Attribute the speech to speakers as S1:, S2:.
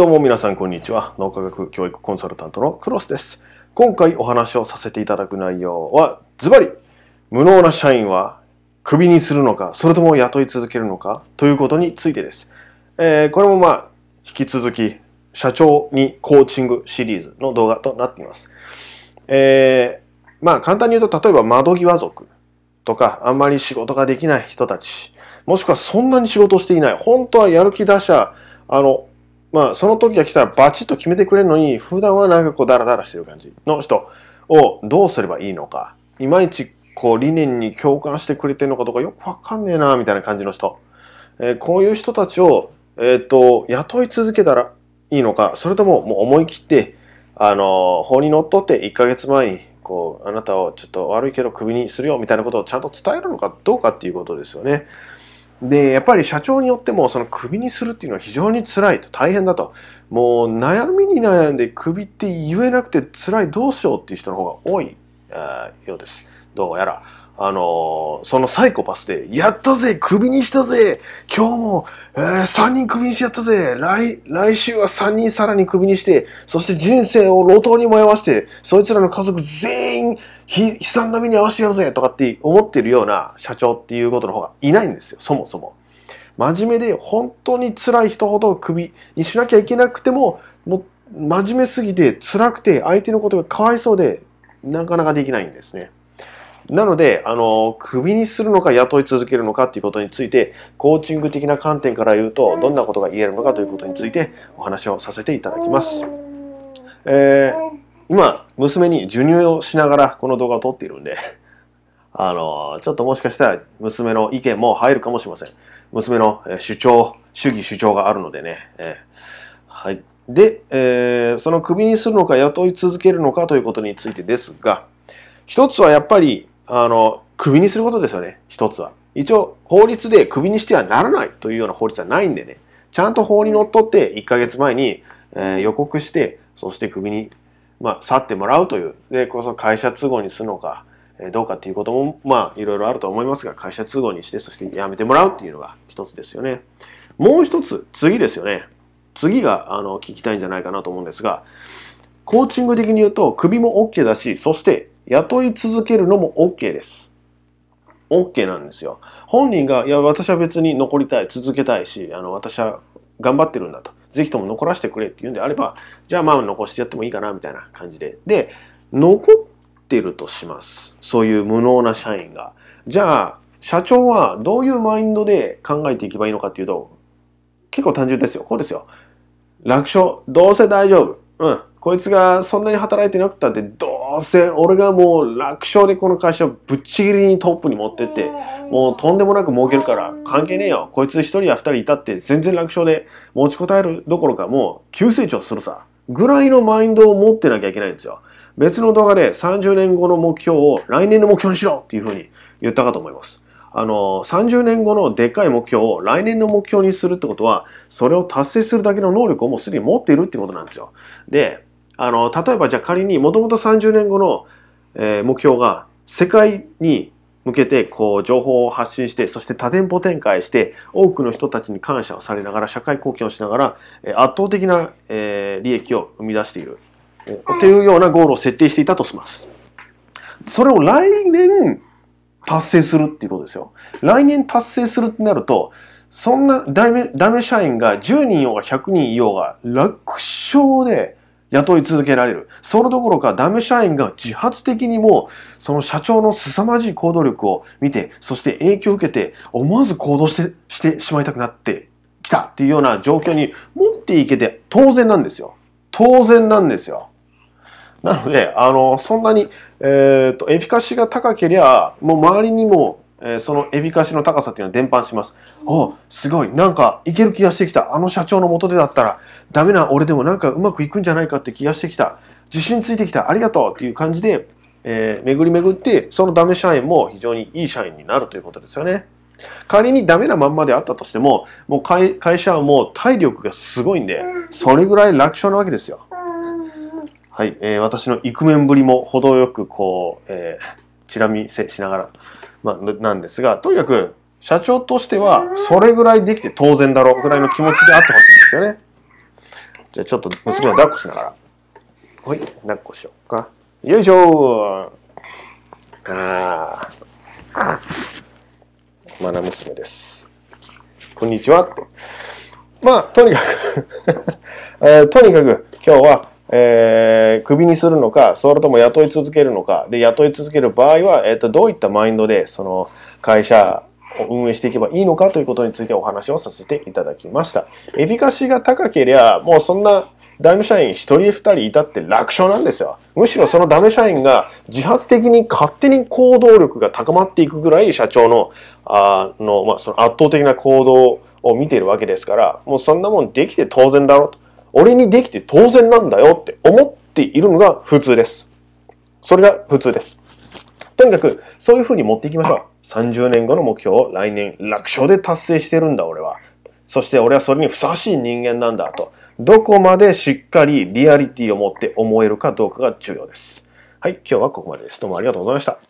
S1: どうも皆さんこんにちは脳科学教育コンサルタントのクロスです今回お話をさせていただく内容はズバリ無能な社員はクビにするのかそれとも雇い続けるのかということについてです、えー、これもまあ引き続き社長にコーチングシリーズの動画となっています、えー、まあ簡単に言うと例えば窓際族とかあんまり仕事ができない人たちもしくはそんなに仕事していない本当はやる気出しゃあのまあ、その時が来たらバチッと決めてくれるのに、普段はなんかこうダラダラしてる感じの人をどうすればいいのか、いまいちこう理念に共感してくれてるのかとかよくわかんねえな、みたいな感じの人。えー、こういう人たちを、えっ、ー、と、雇い続けたらいいのか、それとももう思い切って、あの、法にのっとって1ヶ月前に、こう、あなたをちょっと悪いけどクビにするよ、みたいなことをちゃんと伝えるのかどうかっていうことですよね。で、やっぱり社長によっても、そのクビにするっていうのは非常に辛いと、大変だと。もう悩みに悩んでクビって言えなくて辛い、どうしようっていう人の方が多いようです。どうやら。あのー、そのサイコパスで、やったぜクビにしたぜ今日も、えー、3人クビにしてやったぜ来、来週は3人さらにクビにして、そして人生を路頭に迷わして、そいつらの家族全員、悲惨な目に遭わせてやるぜとかって思ってるような社長っていうことの方がいないんですよ、そもそも。真面目で本当に辛い人ほどクビにしなきゃいけなくても、も真面目すぎて辛くて相手のことがかわいそうで、なかなかできないんですね。なので、あの、クビにするのか雇い続けるのかっていうことについて、コーチング的な観点から言うと、どんなことが言えるのかということについてお話をさせていただきます。えー、今、娘に授乳をしながらこの動画を撮っているんで、あの、ちょっともしかしたら娘の意見も入るかもしれません。娘の主張、主義主張があるのでね。えー、はい。で、えー、そのクビにするのか雇い続けるのかということについてですが、一つはやっぱりあの、首にすることですよね、一つは。一応、法律でクビにしてはならないというような法律はないんでね、ちゃんと法にのっとって、1ヶ月前に、えー、予告して、そして首に、まあ、去ってもらうという、で、こそ会社都合にするのか、えー、どうかっていうことも、まあ、いろいろあると思いますが、会社都合にして、そして辞めてもらうっていうのが一つですよね。もう一つ、次ですよね。次が、あの、聞きたいんじゃないかなと思うんですが、コーチング的に言うと、首も OK だし、そして雇い続けるのも OK です。OK なんですよ。本人が、いや、私は別に残りたい、続けたいし、あの、私は頑張ってるんだと。ぜひとも残らせてくれっていうんであれば、じゃあまあ残してやってもいいかな、みたいな感じで。で、残ってるとします。そういう無能な社員が。じゃあ、社長はどういうマインドで考えていけばいいのかっていうと、結構単純ですよ。こうですよ。楽勝。どうせ大丈夫。うん。こいつがそんなに働いてなくたってどどうせ俺がもう楽勝でこの会社をぶっちぎりにトップに持ってって、もうとんでもなく儲けるから関係ねえよ。こいつ一人や二人いたって全然楽勝で持ちこたえるどころかもう急成長するさ。ぐらいのマインドを持ってなきゃいけないんですよ。別の動画で30年後の目標を来年の目標にしろっていうふうに言ったかと思います。あの、30年後のでっかい目標を来年の目標にするってことは、それを達成するだけの能力をもうすでに持っているってことなんですよ。で、あの、例えばじゃあ仮にもともと30年後の、えー、目標が世界に向けてこう情報を発信して、そして多店舗展開して、多くの人たちに感謝をされながら、社会貢献をしながら、圧倒的な、えー、利益を生み出している、えというようなゴールを設定していたとします。それを来年達成するっていうことですよ。来年達成するってなると、そんなダメ、ダメ社員が10人いようが100人いようが楽勝で、雇い続けられる。それどころかダメ社員が自発的にもその社長の凄まじい行動力を見て、そして影響を受けて、思わず行動して、してしまいたくなってきたっていうような状況に持っていけて当然なんですよ。当然なんですよ。なので、あの、そんなに、えっ、ー、と、エフィカシーが高けりゃ、もう周りにもえー、そのエビカシの高さっていうのを伝播します。おすごいなんかいける気がしてきたあの社長の元でだったらダメな俺でもなんかうまくいくんじゃないかって気がしてきた自信ついてきたありがとうっていう感じで、えー、巡り巡ってそのダメ社員も非常にいい社員になるということですよね。仮にダメなまんまであったとしてももう会社はもう体力がすごいんでそれぐらい楽勝なわけですよ。はい、えー、私のイクメンぶりも程よくこう、えー、チラ見せしながら、まあ、なんですが、とにかく、社長としては、それぐらいできて当然だろうぐらいの気持ちであってほしいんですよね。じゃあちょっと娘を抱っこしながら。ほい、抱っこしようか。よいしょーああ。まな娘です。こんにちは。まあ、とにかく えー、とにかく今日はえー、クビにするのか、それとも雇い続けるのか、で、雇い続ける場合は、えっ、ー、と、どういったマインドで、その、会社を運営していけばいいのかということについてお話をさせていただきました。エフィカシーが高けりゃ、もうそんな、ダメ社員1人2人いたって楽勝なんですよ。むしろそのダメ社員が自発的に勝手に行動力が高まっていくぐらい社長のあの,、まあ、その圧倒的な行動を見ているわけですから、もうそんなもんできて当然だろうと。俺にできて当然なんだよって思っているのが普通です。それが普通です。とにかく、そういうふうに持っていきましょう。30年後の目標を来年楽勝で達成してるんだ、俺は。そして俺はそれにふさわしい人間なんだと。どこまでしっかりリアリティを持って思えるかどうかが重要です。はい、今日はここまでです。どうもありがとうございました。